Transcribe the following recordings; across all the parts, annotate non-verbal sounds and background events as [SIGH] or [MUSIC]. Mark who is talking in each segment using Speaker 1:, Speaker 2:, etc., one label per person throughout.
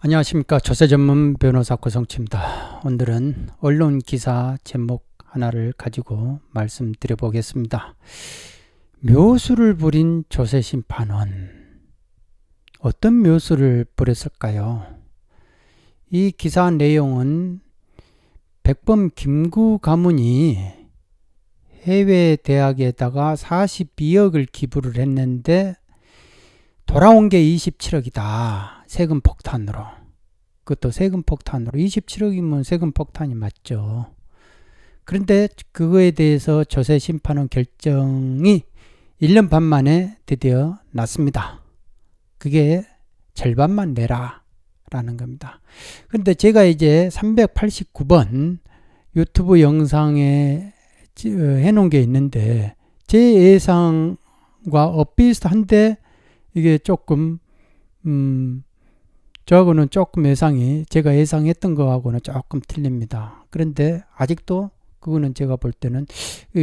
Speaker 1: 안녕하십니까 조세 전문 변호사 고성치입니다. 오늘은 언론 기사 제목 하나를 가지고 말씀드려 보겠습니다. 묘수를 부린 조세 심판원 어떤 묘수를 부렸을까요? 이 기사 내용은 백범 김구 가문이 해외 대학에다가 42억을 기부를 했는데 돌아온 게 27억이다. 세금 폭탄으로. 그것도 세금 폭탄으로. 27억이면 세금 폭탄이 맞죠. 그런데 그거에 대해서 조세 심판원 결정이 1년 반 만에 드디어 났습니다. 그게 절반만 내라. 라는 겁니다. 그런데 제가 이제 389번 유튜브 영상에 어, 해놓은 게 있는데 제 예상과 엇비슷한데 이게 조금 음 저하고는 조금 예상이 제가 예상했던 거하고는 조금 틀립니다. 그런데 아직도 그거는 제가 볼 때는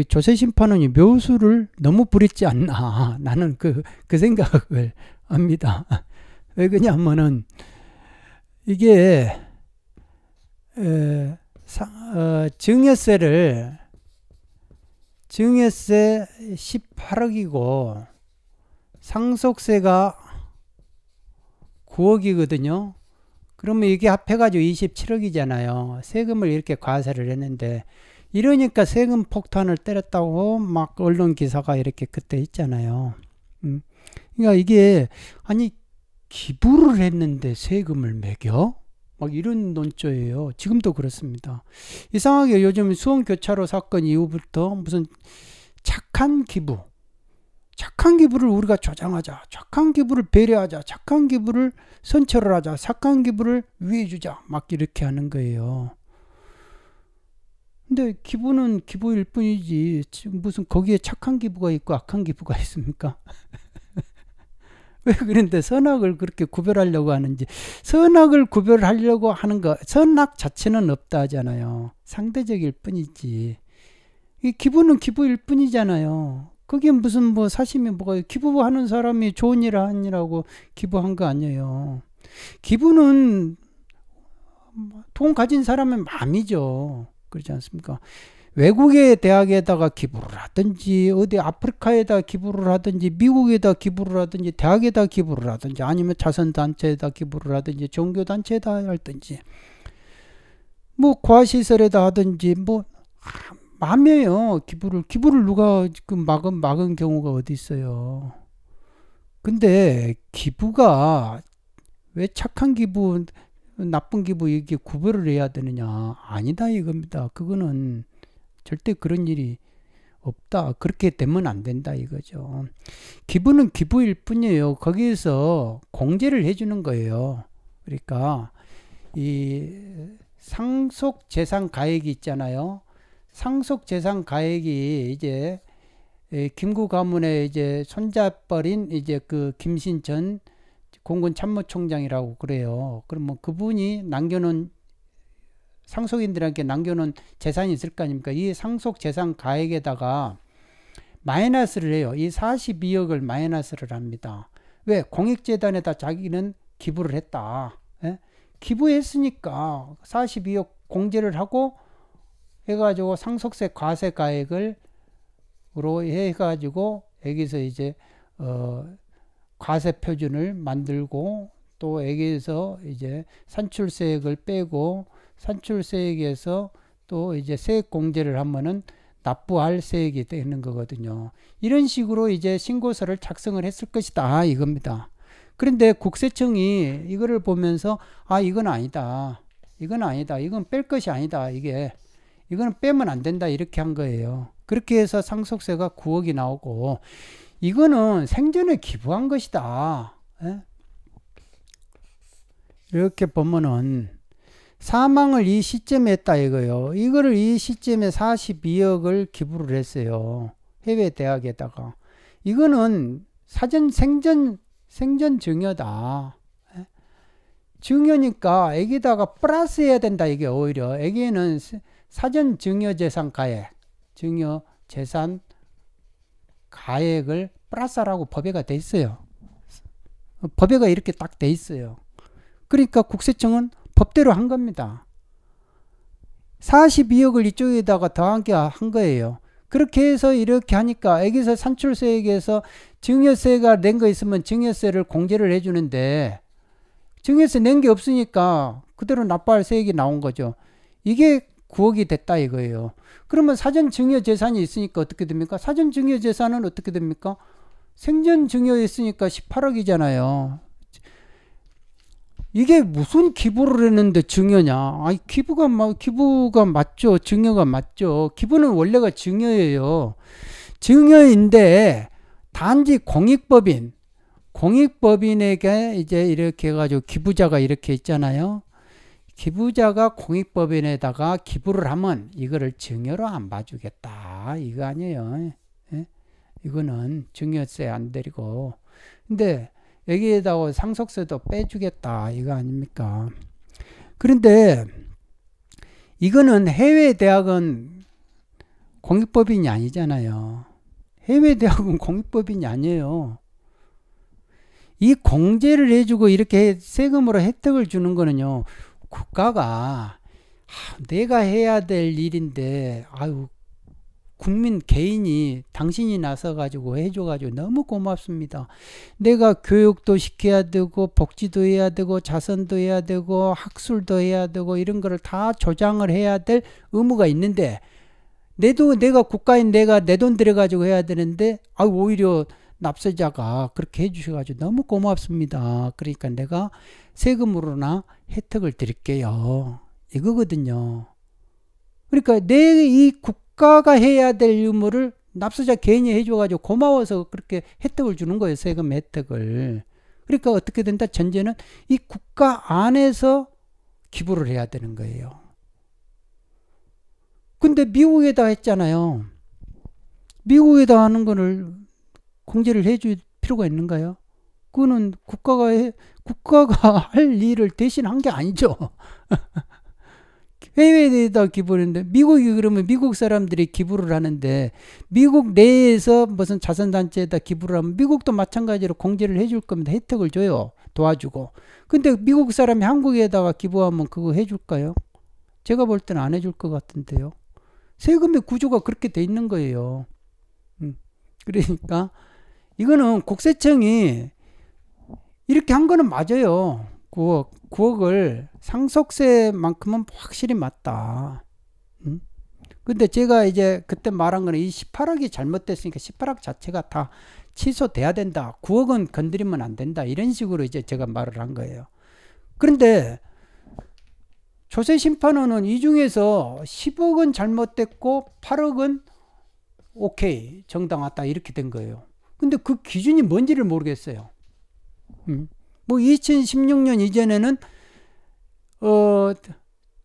Speaker 1: 조세 심판원이 묘수를 너무 부리지 않나 [LAUGHS] 나는 그그 그 생각을 [LAUGHS] 합니다. 왜 그냐면은 이게 에, 사, 어, 증여세를 증여세 18억이고 상속세가 9억이거든요. 그러면 이게 합해가지고 27억이잖아요. 세금을 이렇게 과세를 했는데 이러니까 세금 폭탄을 때렸다고 막 언론 기사가 이렇게 그때 있잖아요. 음. 그러니까 이게 아니 기부를 했는데 세금을 매겨? 막 이런 논조예요. 지금도 그렇습니다. 이상하게 요즘 수원 교차로 사건 이후부터 무슨 착한 기부, 착한 기부를 우리가 조장하자. 착한 기부를 배려하자. 착한 기부를 선처를 하자. 착한 기부를 위해 주자. 막 이렇게 하는 거예요. 근데 기부는 기부일 뿐이지 지금 무슨 거기에 착한 기부가 있고 악한 기부가 [LAUGHS] 있습니까? 왜 그런데 선악을 그렇게 구별하려고 하는지 선악을 구별하려고 하는 거 선악 자체는 없다 하잖아요. 상대적일 뿐이지. 이 기부는 기부일 뿐이잖아요. 그게 무슨 뭐 사심이 뭐가 기부하는 사람이 좋은 일을 하느라고 기부한 거 아니에요. 기부는 돈 가진 사람의 마음이죠. 그렇지 않습니까? 외국의 대학에다가 기부를 하든지 어디 아프리카에다 기부를 하든지 미국에다 기부를 하든지 대학에다 기부를 하든지 아니면 자선단체에다 기부를 하든지 종교단체에다 하든지 뭐 과시설에다 하든지 뭐 맘이에요. 기부를 기부를 누가 지금 막은 막은 경우가 어디 있어요. 근데 기부가 왜 착한 기부 나쁜 기부 이게 구별을 해야 되느냐 아니다 이겁니다. 그거는 절대 그런 일이 없다. 그렇게 되면 안 된다 이거죠. 기부는 기부일 뿐이에요. 거기에서 공제를 해주는 거예요. 그러니까 이 상속 재산 가액이 있잖아요. 상속 재산 가액이 이제 김구 가문의 이제 손자뻘인 이제 그 김신천 공군 참모총장이라고 그래요. 그러면 뭐 그분이 남겨놓은 상속인들에게 남겨놓은 재산이 있을 거 아닙니까? 이 상속 재산 가액에다가 마이너스를 해요. 이 42억을 마이너스를 합니다. 왜? 공익재단에다 자기는 기부를 했다. 예? 기부했으니까 42억 공제를 하고 해가지고 상속세 과세 가액을로 해가지고 여기서 이제 어 과세 표준을 만들고 또 여기에서 이제 산출세액을 빼고 산출세액에서 또 이제 세액 공제를 하면은 납부할 세액이 되는 거거든요. 이런 식으로 이제 신고서를 작성을 했을 것이다 아, 이겁니다. 그런데 국세청이 이거를 보면서 아 이건 아니다. 이건 아니다. 이건 뺄 것이 아니다. 이게 이거는 빼면 안 된다 이렇게 한 거예요. 그렇게 해서 상속세가 9억이 나오고 이거는 생전에 기부한 것이다. 예? 이렇게 보면은 사망을 이 시점에 했다 이거요. 이거를 이 시점에 42억을 기부를 했어요. 해외 대학에다가 이거는 사전 생전 생전 증여다. 예? 증여니까 애기다가 플러스 해야 된다 이게 오히려 애기는 사전 증여재산 가액, 증여재산 가액을 플러스라고 법에가 돼 있어요. 법에가 이렇게 딱 돼 있어요. 그러니까 국세청은 법대로 한 겁니다. 42억을 이쪽에다가 더한 게 한 거예요. 그렇게 해서 이렇게 하니까 여기서 산출세액에서 증여세가 낸 거 있으면 증여세를 공제를 해주는데 증여세 낸 게 없으니까 그대로 납부할 세액이 나온 거죠. 이게 9억이 됐다 이거예요. 그러면 사전 증여 재산이 있으니까 어떻게 됩니까? 사전 증여 재산은 어떻게 됩니까? 생전 증여했으니까 18억이잖아요. 이게 무슨 기부를 했는데 증여냐? 아, 기부가 막 기부가 맞죠. 증여가 맞죠. 기부는 원래가 증여예요. 증여인데 단지 공익법인 공익법인에게 이제 이렇게 해 가지고 기부자가 이렇게 있잖아요. 기부자가 공익법인에다가 기부를 하면 이거를 증여로 안 봐주겠다. 이거 아니에요. 예? 이거는 증여세 안 드리고. 근데 여기에다가 상속세도 빼주겠다. 이거 아닙니까? 그런데 이거는 해외 대학은 공익법인이 아니잖아요. 해외 대학은 공익법인이 아니에요. 이 공제를 해주고 이렇게 세금으로 혜택을 주는 거는요, 국가가 아, 내가 해야 될 일인데 아유 국민 개인이 당신이 나서 가지고 해줘 가지고 너무 고맙습니다. 내가 교육도 시켜야 되고 복지도 해야 되고 자선도 해야 되고 학술도 해야 되고 이런 거를 다 조장을 해야 될 의무가 있는데 내도 내가 국가인 내가 내 돈 들여 가지고 해야 되는데 아 오히려 납세자가 그렇게 해주셔가지고 너무 고맙습니다. 그러니까 내가 세금으로나 혜택을 드릴게요. 이거거든요. 그러니까 내 이 국가가 해야 될 의무를 납세자 개인이 해줘가지고 고마워서 그렇게 혜택을 주는 거예요. 세금 혜택을. 그러니까 어떻게 된다? 전제는 이 국가 안에서 기부를 해야 되는 거예요. 근데 미국에다 했잖아요. 미국에다 하는 거를 공제를 해 줄 필요가 있는가요? 그거는 국가가 해, 국가가 [LAUGHS] 할 일을 대신 한 게 아니죠. [LAUGHS] 해외에다 기부했는데 미국이 그러면 미국 사람들이 기부를 하는데 미국 내에서 무슨 자선단체에다 기부를 하면 미국도 마찬가지로 공제를 해 줄 겁니다. 혜택을 줘요. 도와주고. 근데 미국 사람이 한국에다가 기부하면 그거 해줄까요? 제가 볼 때는 안 해줄 것 같은데요. 세금의 구조가 그렇게 돼 있는 거예요. 음. 그러니까 이거는 국세청이 이렇게 한 거는 맞아요. 9억, 9억을 상속세만큼은 확실히 맞다. 음? 근데 제가 이제 그때 말한 거는 이 18억이 잘못됐으니까 18억 자체가 다 취소돼야 된다. 9억은 건드리면 안 된다. 이런 식으로 이제 제가 말을 한 거예요. 그런데 조세 심판원은 이 중에서 10억은 잘못됐고 8억은 오케이 정당하다 이렇게 된 거예요. 근데 그 기준이 뭔지를 모르겠어요. 음. 뭐 2016년 이전에는 어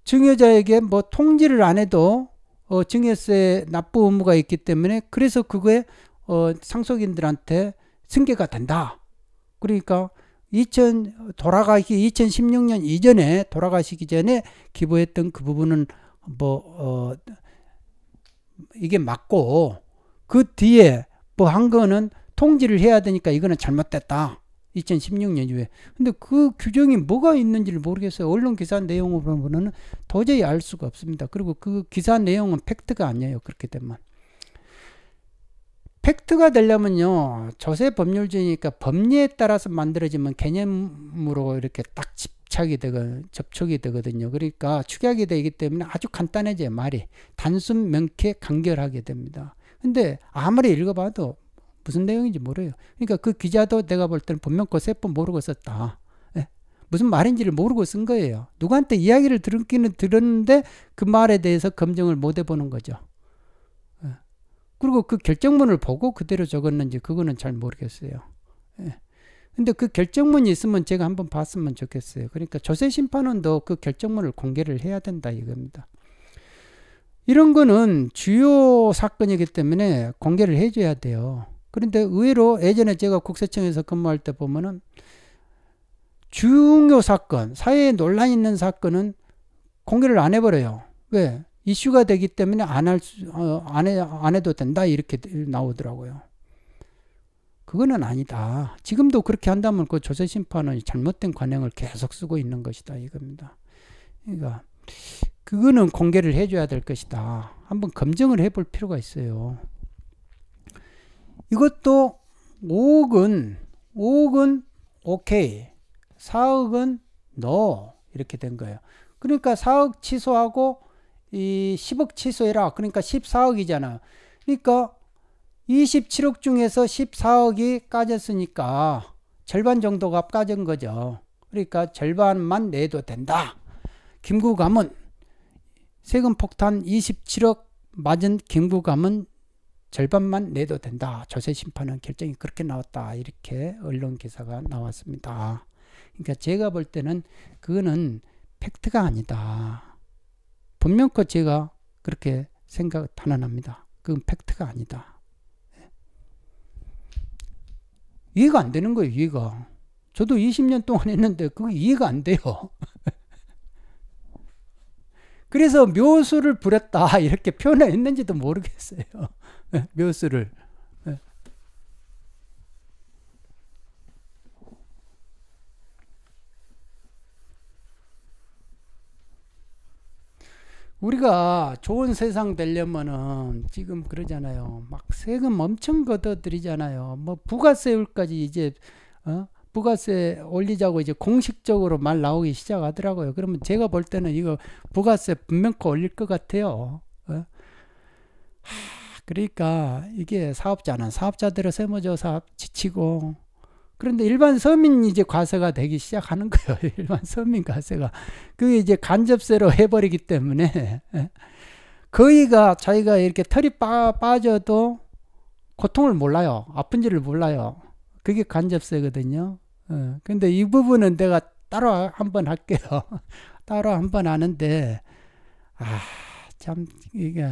Speaker 1: 증여자에게 뭐 통지를 안 해도 어 증여세 납부 의무가 있기 때문에 그래서 그거에 어 상속인들한테 승계가 된다. 그러니까 2000 돌아가기 2016년 이전에 돌아가시기 전에 기부했던 그 부분은 뭐어 이게 맞고 그 뒤에 뭐 한 거는 통지를 해야 되니까 이거는 잘못됐다. 2 0 1 6년이후에 근데 그 규정이 뭐가 있는지를 모르겠어요. 언론 기사 내용으로 보면 도저히 알 수가 없습니다. 그리고 그 기사 내용은 팩트가 아니에요. 그렇게 되면. 팩트가 되려면요. 조세 법률주의니까 법리에 따라서 만들어지면 개념으로 이렇게 딱 집착이 되고 접촉이 되거든요. 그러니까 축약이 되기 때문에 아주 간단해져요. 말이. 단순 명쾌 간결하게 됩니다. 근데 아무리 읽어봐도 무슨 내용인지 모르요. 그러니까 그 기자도 내가 볼 때는 본명 거 세법 모르고 썼다. 예. 무슨 말인지를 모르고 쓴 거예요. 누구한테 이야기를 들었기는 들었는데 그 말에 대해서 검증을 못 해보는 거죠. 예. 그리고 그 결정문을 보고 그대로 적었는지 그거는 잘 모르겠어요. 예. 근데 그 결정문이 있으면 제가 한번 봤으면 좋겠어요. 그러니까 조세 심판원도 그 결정문을 공개를 해야 된다 이겁니다. 이런 거는 주요 사건이기 때문에 공개를 해줘야 돼요. 그런데 의외로 예전에 제가 국세청에서 근무할 때 보면은 중요 사건, 사회에 논란 이 있는 사건은 공개를 안 해버려요. 왜? 이슈가 되기 때문에 안 할 수, 어, 안, 해, 안 해도 된다. 이렇게 나오더라고요. 그거는 아니다. 지금도 그렇게 한다면 그 조세 심판은 잘못된 관행을 계속 쓰고 있는 것이다 이겁니다. 그러니까 그거는 공개를 해줘야 될 것이다. 한번 검증을 해볼 필요가 있어요. 이것도 5억은 5억은 오케이 4억은 no 이렇게 된 거예요 그러니까 4억 취소하고 이 10억 취소해라 그러니까 14억이잖아요 그러니까 27억 중에서 14억이 까졌으니까 절반 정도가 까진 거죠 그러니까 절반만 내도 된다 김구감은 세금 폭탄 27억 맞은 김구감은 절반만 내도 된다. 조세 심판은 결정이 그렇게 나왔다. 이렇게 언론 기사가 나왔습니다. 그러니까 제가 볼 때는 그거는 팩트가 아니다. 분명코 제가 그렇게 생각 단언합니다. 그건 팩트가 아니다. 이해가 안 되는 거예요, 이해가. 저도 20년 동안 했는데 그게 이해가 안 돼요. [LAUGHS] 그래서 묘수를 부렸다 이렇게 표현했는지도 모르겠어요. 예, 묘수를 예. 우리가 좋은 세상 되려면은 지금 그러잖아요. 막 세금 엄청 걷어들이잖아요. 뭐 부가세율까지 이제 어? 부가세 올리자고 이제 공식적으로 말 나오기 시작하더라고요. 그러면 제가 볼 때는 이거 부가세 분명히 올릴 것 같아요. 어? 그러니까 이게 사업자는 사업자들의 세무조사 지치고 그런데 일반 서민 이제 과세가 되기 시작하는 거예요. [LAUGHS] 일반 서민 과세가 그게 이제 간접세로 해버리기 때문에 예. 거의가 자기가 이렇게 털이 빠, 빠져도 고통을 몰라요. 아픈지를 몰라요. 그게 간접세거든요. 예. 근데 이 부분은 내가 따로 한번 할게요. [LAUGHS] 따로 한번 하는데, 아, 참, 이게,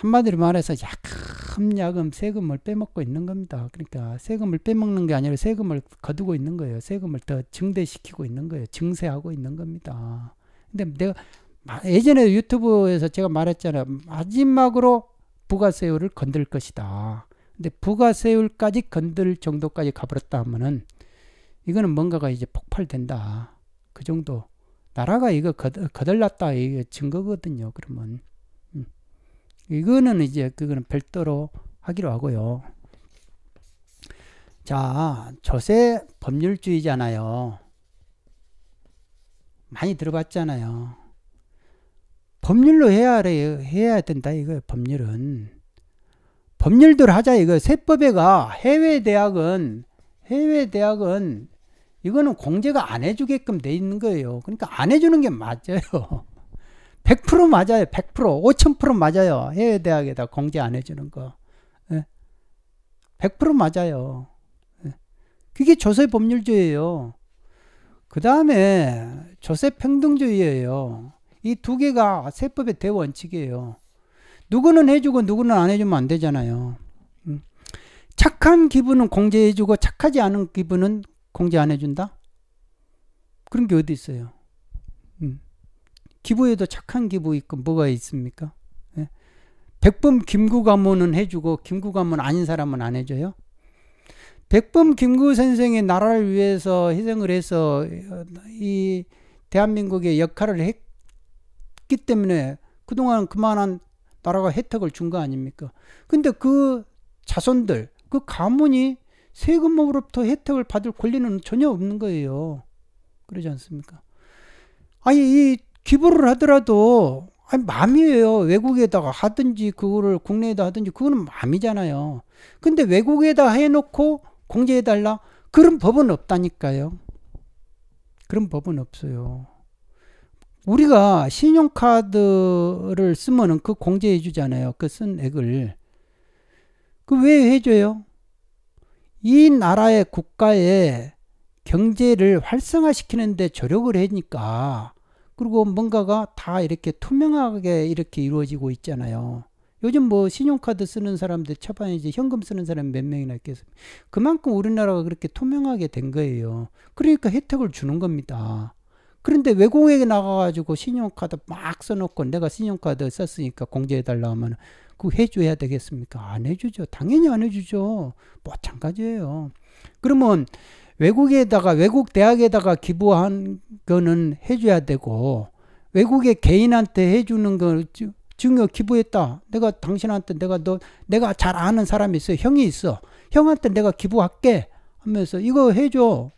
Speaker 1: 한마디로 말해서 야금야금 세금을 빼먹고 있는 겁니다. 그러니까 세금을 빼먹는 게 아니라 세금을 거두고 있는 거예요. 세금을 더 증대시키고 있는 거예요. 증세하고 있는 겁니다. 근데 내가 예전에 유튜브에서 제가 말했잖아요. 마지막으로 부가세율을 건들 것이다. 근데 부가세율까지 건들 정도까지 가버렸다 하면은 이거는 뭔가가 이제 폭발된다. 그 정도. 나라가 이거 거들 거덜났다. 이게 증거거든요. 그러면. 이거는 이제 그거는 별도로 하기로 하고요. 자, 조세 법률주의잖아요. 많이 들어봤잖아요. 법률로 해야 해야 된다 이거 법률은 법률대로 하자 이거 세법에가 해외 대학은 해외 대학은 이거는 공제가 안 해주게끔 돼 있는 거예요. 그러니까 안 해주는 게 맞아요. [LAUGHS] 100% 맞아요. 100%. 5000% 맞아요. 해외 대학에다 공제 안 해주는 거. 100% 예. 맞아요. 예. 그게 조세 법률주의예요. 그 다음에 조세 평등주의예요. 이 두 개가 세법의 대원칙이에요. 누구는 해주고 누구는 안 해주면 안 되잖아요. 음. 착한 기분은 공제해주고 착하지 않은 기분은 공제 안 해준다? 그런 게 어디 있어요? 기부에도 착한 기부 있고 뭐가 있습니까? 예. 백범 김구 가문은 해주고 김구 가문 아닌 사람은 안 해줘요. 백범 김구 선생이 나라를 위해서 희생을 해서 어, 이 대한민국의 역할을 했기 때문에 그동안 그만한 나라가 혜택을 준 거 아닙니까? 근데 그 자손들, 그 가문이 세금으로부터 혜택을 받을 권리는 전혀 없는 거예요. 그러지 않습니까? 아니, 이 기부를 하더라도 아니 맘이에요. 외국에다가 하든지 그거를 국내에다 하든지 그거는 마음이잖아요 근데 외국에다 해놓고 공제해달라 그런 법은 없다니까요. 그런 법은 없어요. 우리가 신용카드를 쓰면은 그 공제해 주잖아요. 그 쓴 액을. 그 왜 해줘요? 이 나라의 국가의 경제를 활성화시키는데 조력을 하니까 그리고 뭔가가 다 이렇게 투명하게 이렇게 이루어지고 있잖아요. 요즘 뭐 신용카드 쓰는 사람들 처반에 이제 현금 쓰는 사람 몇 명이나 있겠습니까? 그만큼 우리나라가 그렇게 투명하게 된 거예요. 그러니까 혜택을 주는 겁니다. 그런데 외국에 나가가지고 신용카드 막 써놓고 내가 신용카드 썼으니까 공제해달라 하면 그 해줘야 되겠습니까? 안 해주죠. 당연히 안 해주죠. 마찬가지예요. 그러면 외국에다가 외국 대학에다가 기부한 거는 해줘야 되고 외국의 개인한테 해주는 걸 증여 기부했다. 내가 당신한테 내가 너 내가 잘 아는 사람이 있어 형이 있어 형한테 내가 기부할게 하면서 이거 해줘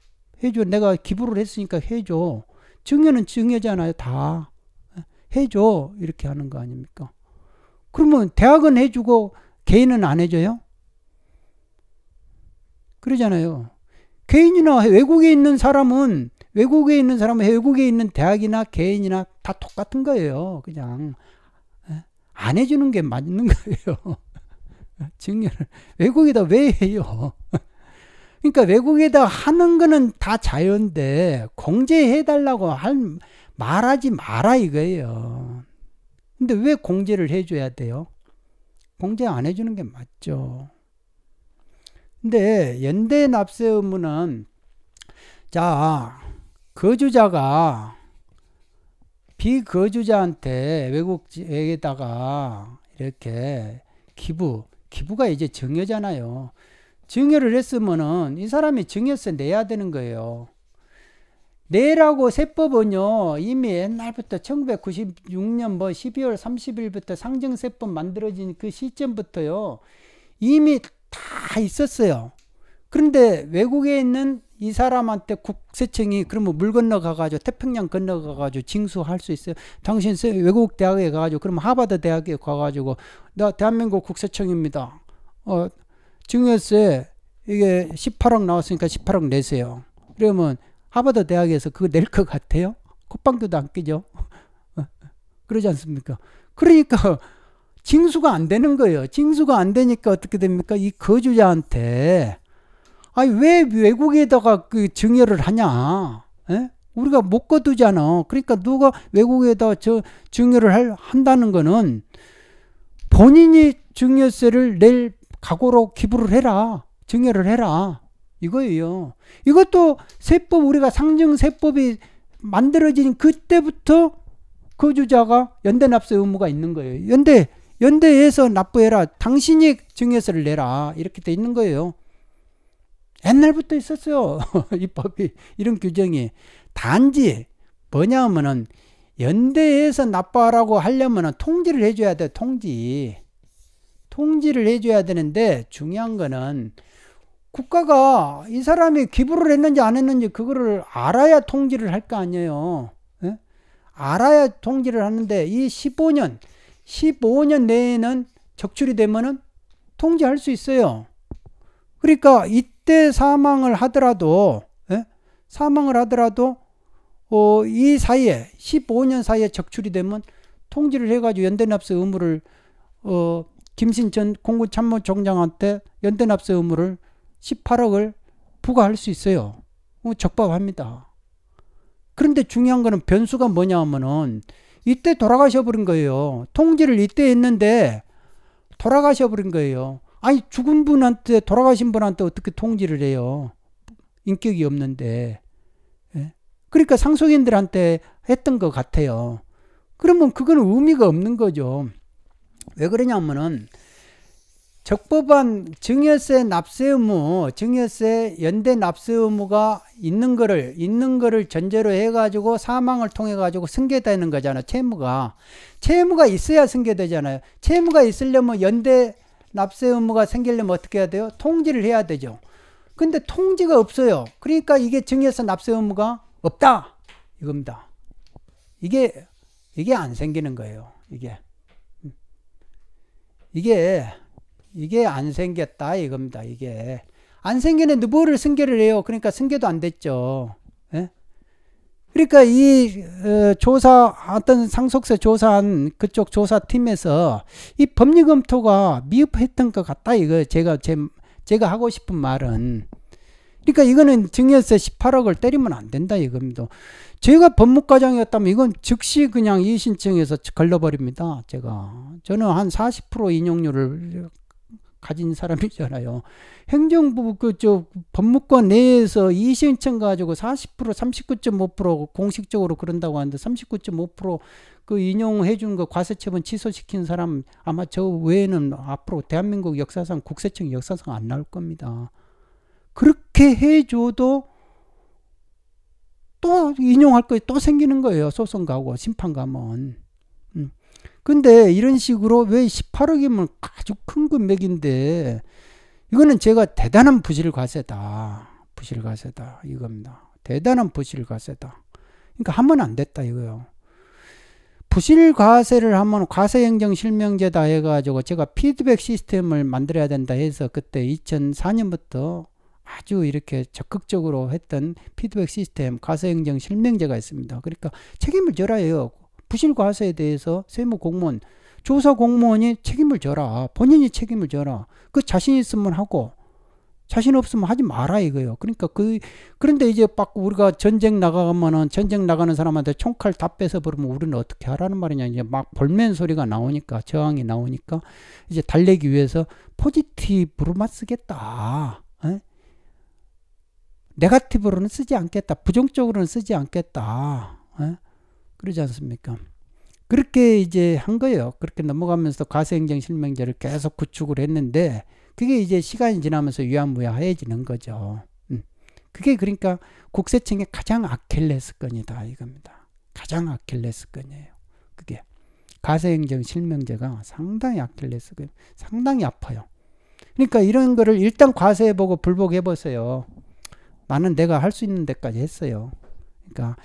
Speaker 1: 해줘 내가 기부를 했으니까 해줘 증여는 증여잖아요 다 해줘 이렇게 하는 거 아닙니까? 그러면 대학은 해주고 개인은 안 해줘요? 그러잖아요. 개인이나 외국에 있는 사람은 외국에 있는 사람은 외국에 있는 대학이나 개인이나 다 똑같은 거예요. 그냥 예? 안 해주는 게 맞는 [LAUGHS] 거예요. 증여를 외국에다 왜 해요? 그러니까 외국에다 하는 거는 다 자연데 공제해달라고 할 말하지 마라 이거예요. 근데 왜 공제를 해줘야 돼요? 공제 안 해주는 게 맞죠. 근데 연대 납세 의무는 자 거주자가 비거주자한테 외국에다가 이렇게 기부 기부가 이제 증여잖아요. 증여를 했으면은 이 사람이 증여세 내야 되는 거예요. 내라고 세법은요 이미 옛날부터 1996년 뭐 12월 30일부터 상증세법 만들어진 그 시점부터요 이미 다 있었어요. 그런데 외국에 있는 이 사람한테 국세청이 그러면 물 건너가 가지고 태평양 건너가 가지고 징수할 수 있어요. 당신 외국 대학에 가 가지고 그러면 하버드 대학에 가 가지고 나 대한민국 국세청입니다. 어 증여세 이게 18억 나왔으니까 18억 내세요. 그러면 하버드 대학에서 그거 낼 것 같아요? 콧방귀도 안 끼죠. [LAUGHS] 그러지 않습니까? 그러니까 징수가 안 되는 거예요. 징수가 안 되니까 어떻게 됩니까? 이 거주자한테 아니 왜 외국에다가 그 증여를 하냐? 에? 예? 우리가 못 거두잖아. 그러니까 누가 외국에다 저 증여를 할, 한다는 거는 본인이 증여세를 낼 각오로 기부를 해라. 증여를 해라. 이거예요. 이것도 세법 우리가 상증세법이 만들어진 그때부터 거주자가 연대납세 의무가 있는 거예요. 연대 연대에서 납부해라. 당신이 증여세를 내라. 이렇게 돼 있는 거예요. 옛날부터 있었어요. [LAUGHS] 이 법이, 이런 규정이. 단지 뭐냐 면은 연대에서 납부하라고 하려면은 통지를 해줘야 돼. 통지. 통지를 해줘야 되는데 중요한 거는 국가가 이 사람이 기부를 했는지 안 했는지 그거를 알아야 통지를 할 거 아니에요. 예? 알아야 통지를 하는데 이 15년 15년 내에는 적출이 되면은 통제할 수 있어요. 그러니까 이때 사망을 하더라도 예? 사망을 하더라도 어, 이 사이에 15년 사이에 적출이 되면 통지를 해가지고 연대납세 의무를 어, 김신전 공군참모총장한테 연대납세 의무를 18억을 부과할 수 있어요. 뭐 적법합니다. 그런데 중요한 거는 변수가 뭐냐 하면은 이때 돌아가셔버린 거예요. 통지를 이때 했는데 돌아가셔버린 거예요. 아니 죽은 분한테 돌아가신 분한테 어떻게 통지를 해요? 인격이 없는데. 예? 그러니까 상속인들한테 했던 것 같아요. 그러면 그건 의미가 없는 거죠. 왜 그러냐면은 적법한 증여세 납세 의무, 증여세 연대 납세 의무가 있는 거를 있는 거를 전제로 해 가지고 사망을 통해 가지고 승계되는 거잖아. 채무가. 채무가 있어야 승계되잖아요. 채무가 있으려면 연대 납세 의무가 생기려면 어떻게 해야 돼요? 통지를 해야 되죠. 근데 통지가 없어요. 그러니까 이게 증여세 납세 의무가 없다. 이겁니다. 이게 이게 안 생기는 거예요. 이게 음. 이게 이게 안 생겼다 이겁니다. 이게 안 생기는데 뭐를 승계를 해요? 그러니까 승계도 안 됐죠. 예? 그러니까 이 어, 조사 어떤 상속세 조사한 그쪽 조사팀에서 이 법리 검토가 미흡했던 것 같다. 이거 제가 제, 제가 하고 싶은 말은 그러니까 이거는 증여세 18억을 때리면 안 된다 이겁니다. 제가 법무과장이었다면 이건 즉시 그냥 이의신청에서 걸러버립니다. 제가 저는 한 40% 인용률을 가진 사람이잖아요. 행정부 그저 법무권 내에서 이시행청 가지고 40% 39.5% 공식적으로 그런다고 하는데 39.5%그 인용해 준 거 과세처분 취소시킨 사람 아마 저 외에는 앞으로 대한민국 역사상 국세청 역사상 안 나올 겁니다. 그렇게 해줘도 또 인용할 거 또 생기는 거예요. 소송 가고 심판 가면. 근데 이런 식으로 왜 18억이면 아주 큰 금액인데 이거는 제가 대단한 부실과세다. 부실과세다. 이겁니다. 대단한 부실과세다. 그러니까 하면 안 됐다 이거요. 부실과세를 하면 과세행정실명제다 해가지고 제가 피드백 시스템을 만들어야 된다 해서 그때 2004년부터 아주 이렇게 적극적으로 했던 피드백 시스템 과세행정실명제가 있습니다. 그러니까 책임을 져라 해요. 부실 과세에 대해서 세무 공무원 조사 공무원이 책임을 져라. 본인이 책임을 져라. 그 자신 있으면 하고 자신 없으면 하지 마라 이거예요. 그러니까 그 그런데 이제 막 우리가 전쟁 나가면은 전쟁 나가는 사람한테 총칼 다 뺏어 버리면 우리는 어떻게 하라는 말이냐 이제 막 볼멘 소리가 나오니까 저항이 나오니까 이제 달래기 위해서 포지티브로만 쓰겠다. 에? 네가티브로는 쓰지 않겠다. 부정적으로는 쓰지 않겠다. 에? 그러지 않습니까? 그렇게 이제 한 거예요. 그렇게 넘어가면서 과세행정 실명제를 계속 구축을 했는데 그게 이제 시간이 지나면서 위안무야해지는 거죠. 음. 그게 그러니까 국세청의 가장 아킬레스건이다 이겁니다. 가장 아킬레스건이에요. 그게 가세행정 실명제가 상당히 아킬레스건, 상당히 아파요. 그러니까 이런 거를 일단 과세해보고 불복해보세요. 나는 내가 할 수 있는 데까지 했어요. 그러니까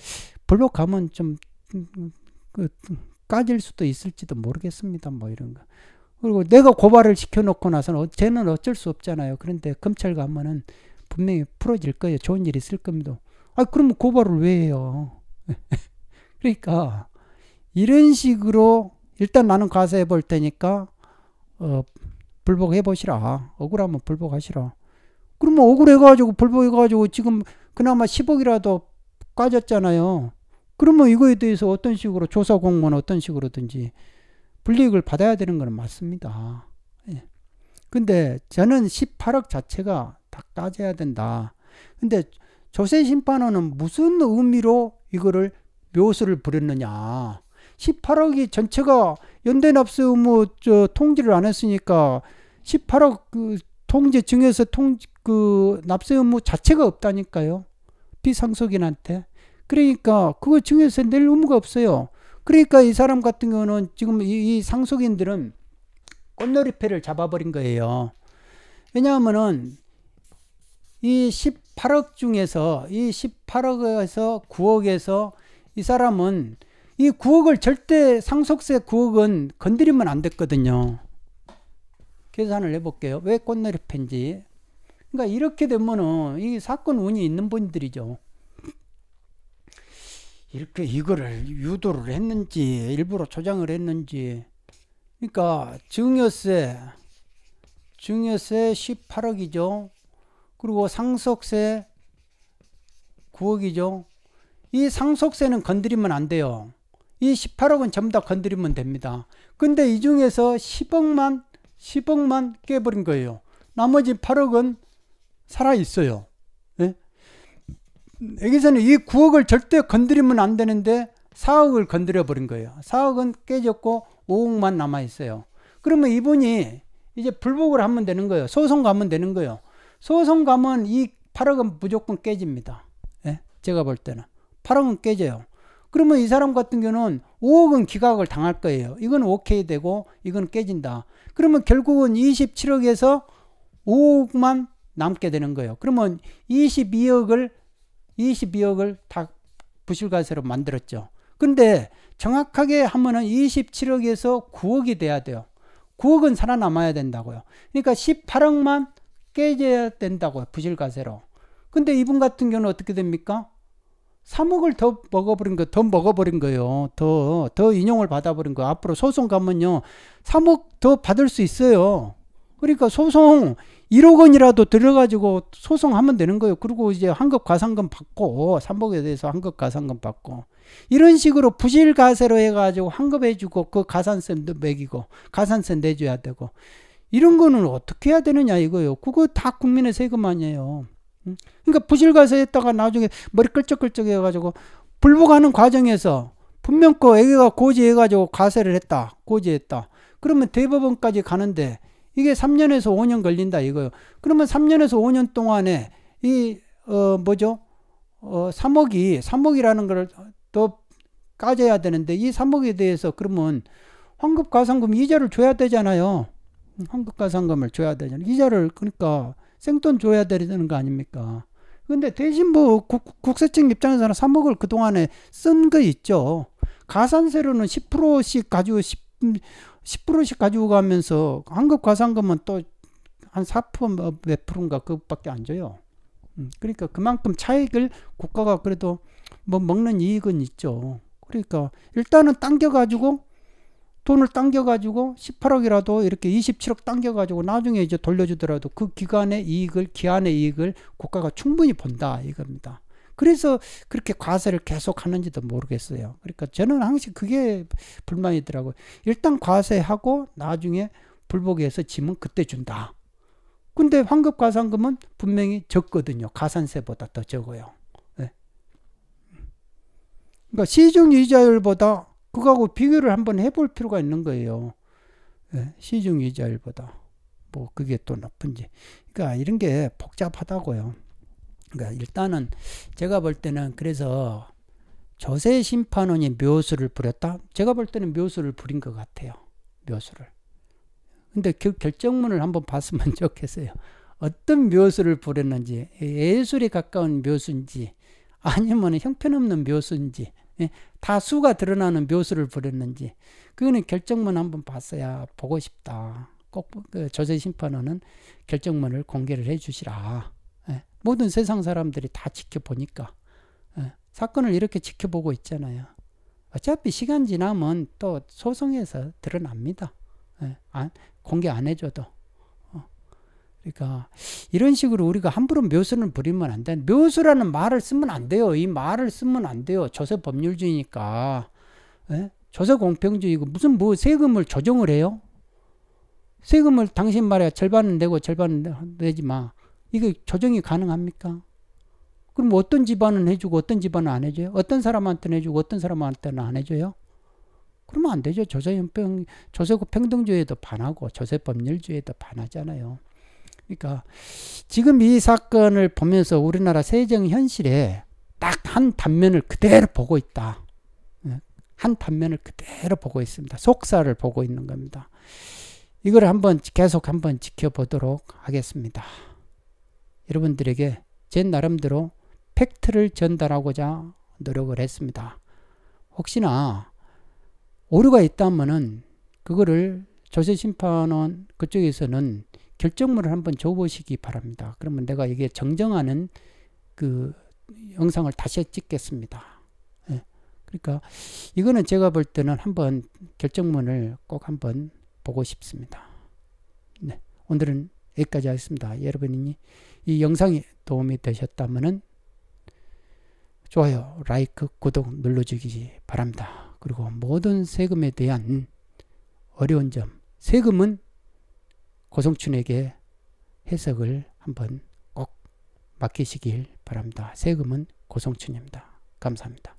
Speaker 1: 불복하면 좀 음, 음, 그, 음, 까질 수도 있을지도 모르겠습니다. 뭐 이런 거. 그리고 내가 고발을 시켜놓고 나서는 어, 쟤는 어쩔 수 없잖아요. 그런데 검찰 가면은 분명히 풀어질 거예요. 좋은 일 있을 겁니다. 아, 그러면 고발을 왜 해요? [LAUGHS] 그러니까, 이런 식으로 일단 나는 가서 해볼 테니까, 어, 불복해보시라. 억울하면 불복하시라. 그러면 억울해가지고, 불복해가지고, 지금 그나마 10억이라도 까졌잖아요. 그러면 이거에 대해서 어떤 식으로 조사 공무원 어떤 식으로든지 불이익을 받아야 되는 건 맞습니다. 예. 근데 저는 18억 자체가 다 따져야 된다. 근데 조세 심판원은 무슨 의미로 이거를 묘수를 부렸느냐. 18억이 전체가 연대납세 의무 저 통지를 안 했으니까 18억 그 통제 증에서 통그 납세 의무 자체가 없다니까요. 비상속인한테. 그러니까 그거 증여세 낼 의무가 없어요. 그러니까 이 사람 같은 경우는 지금 이, 이 상속인들은 꽃놀이패를 잡아버린 거예요. 왜냐하면은 이 18억 중에서 이 18억에서 9억에서 이 사람은 이 9억을 절대 상속세 9억은 건드리면 안 됐거든요. 계산을 해볼게요. 왜 꽃놀이패인지. 그러니까 이렇게 되면은 이 사건 운이 있는 분들이죠. 이렇게 이거를 유도를 했는지 일부러 초장을 했는지 그러니까 증여세 증여세 18억이죠. 그리고 상속세 9억이죠. 이 상속세는 건드리면 안 돼요. 이 18억은 전부 다 건드리면 됩니다. 근데 이 중에서 10억만 10억만 깨버린 거예요. 나머지 8억은 살아 있어요. 여기서는 이 9억을 절대 건드리면 안 되는데 4억을 건드려 버린 거예요. 4억은 깨졌고 5억만 남아 있어요. 그러면 이분이 이제 불복을 하면 되는 거예요. 소송 가면 되는 거예요. 소송 가면 이 8억은 무조건 깨집니다. 예? 제가 볼 때는 8억은 깨져요. 그러면 이 사람 같은 경우는 5억은 기각을 당할 거예요. 이건 오케이 되고 이건 깨진다. 그러면 결국은 27억에서 5억만 남게 되는 거예요. 그러면 22억을 22억을 다부실가세로 만들었죠. 근데 정확하게 하면은 27억에서 9억이 돼야 돼요. 9억은 살아남아야 된다고요. 그러니까 18억만 깨져야 된다고요. 부실가세로 근데 이분 같은 경우는 어떻게 됩니까? 3억을 더 먹어버린 거, 더 먹어버린 거예요. 더, 더 인용을 받아버린 거. 앞으로 소송 가면요. 3억 더 받을 수 있어요. 그러니까 소송 1억 원이라도 들어가지고 소송하면 되는 거예요. 그리고 이제 환급 과산금 받고 삼복에 대해서 환급 과산금 받고 이런 식으로 부실가세로 해가지고 환급해주고 그 가산세도 매기고 가산세 내줘야 되고 이런 거는 어떻게 해야 되느냐 이거요. 예 그거 다 국민의 세금 아니에요. 그러니까 부실가세했다가 나중에 머리 끌적끌적 해가지고 불복하는 과정에서 분명 그 애가 기 고지해가지고 가세를 했다 고지했다. 그러면 대법원까지 가는데 이게 3년에서 5년 걸린다 이거요. 그러면 3년에서 5년 동안에 이 어 뭐죠? 어 3억이 3억이라는 걸 또 까져야 되는데 이 3억에 대해서 그러면 환급 가산금 이자를 줘야 되잖아요. 환급 가산금을 줘야 되잖아요. 이자를 그러니까 생돈 줘야 되는 거 아닙니까? 근데 대신 뭐 국, 세청 입장에서는 3억을 그동안에 쓴 거 있죠. 가산세로는 10%씩 가지고 10, 10%씩 가지고 가면서 환급 과상금은 또 한 4%몇 프로인가 그것밖에 안 줘요. 음, 그러니까 그만큼 차익을 국가가 그래도 뭐 먹는 이익은 있죠. 그러니까 일단은 당겨가지고 돈을 당겨가지고 18억이라도 이렇게 27억 당겨가지고 나중에 이제 돌려주더라도 그 기간의 이익을 기한의 이익을 국가가 충분히 본다 이겁니다. 그래서 그렇게 과세를 계속 하는지도 모르겠어요. 그러니까 저는 항상 그게 불만이더라고요. 일단 과세하고 나중에 불복해서 짐은 그때 준다. 근데 환급 과산금은 분명히 적거든요. 가산세보다 더 적어요. 네. 그러니까 시중 이자율보다 그거하고 비교를 한번 해 볼 필요가 있는 거예요. 네. 시중 이자율보다 뭐 그게 또높은지 그러니까 이런 게 복잡하다고요. 그러니까 일단은 제가 볼 때는 그래서 조세 심판원이 묘수를 부렸다? 제가 볼 때는 묘수를 부린 것 같아요. 묘수를. 근데 그 결정문을 한번 봤으면 [LAUGHS] 좋겠어요. 어떤 묘수를 부렸는지, 예술에 가까운 묘수인지, 아니면 형편없는 묘수인지, 예, 다 수가 드러나는 묘수를 부렸는지, 그거는 결정문 한번 봤어야 보고 싶다. 꼭 그 조세 심판원은 결정문을 공개를 해 주시라. 모든 세상 사람들이 다 지켜보니까 예, 사건을 이렇게 지켜보고 있잖아요. 어차피 시간 지나면 또 소송에서 드러납니다. 예, 안, 공개 안 해줘도. 어, 그러니까 이런 식으로 우리가 함부로 묘수는 부리면 안 돼. 묘수라는 말을 쓰면 안 돼요. 이 말을 쓰면 안 돼요. 조세 법률주의니까. 예? 조세 공평주의고 무슨 뭐 세금을 조정을 해요? 세금을 당신 말이야 절반은 내고 절반은 내지 마. 이게 조정이 가능합니까? 그럼 어떤 집안은 해주고 어떤 집안은 안 해줘요? 어떤 사람한테는 해주고 어떤 사람한테는 안 해줘요? 그러면 안 되죠. 조세연평, 조세고평등주의에도 반하고 조세법률주의에도 반하잖아요. 그러니까 지금 이 사건을 보면서 우리나라 세정 현실에 딱 한 단면을 그대로 보고 있다. 예, 한 단면을 그대로 보고 있습니다. 속사를 보고 있는 겁니다. 이걸 한번 계속 한번 지켜보도록 하겠습니다. 여러분들에게 제 나름대로 팩트를 전달하고자 노력을 했습니다. 혹시나 오류가 있다면은 그거를 조세심판원 그쪽에서는 결정문을 한번 줘보시기 바랍니다. 그러면 내가 이게 정정하는 그 영상을 다시 찍겠습니다. 예. 그러니까 이거는 제가 볼 때는 한번 결정문을 꼭 한번 보고 싶습니다. 네. 오늘은 여기까지 하겠습니다. 여러분이 이 영상이 도움이 되셨다면 좋아요, 라이크, 구독 눌러주기 바랍니다. 그리고 모든 세금에 대한 어려운 점, 세금은 고성춘에게 해석을 한번 꼭 맡기시길 바랍니다. 세금은 고성춘입니다. 감사합니다.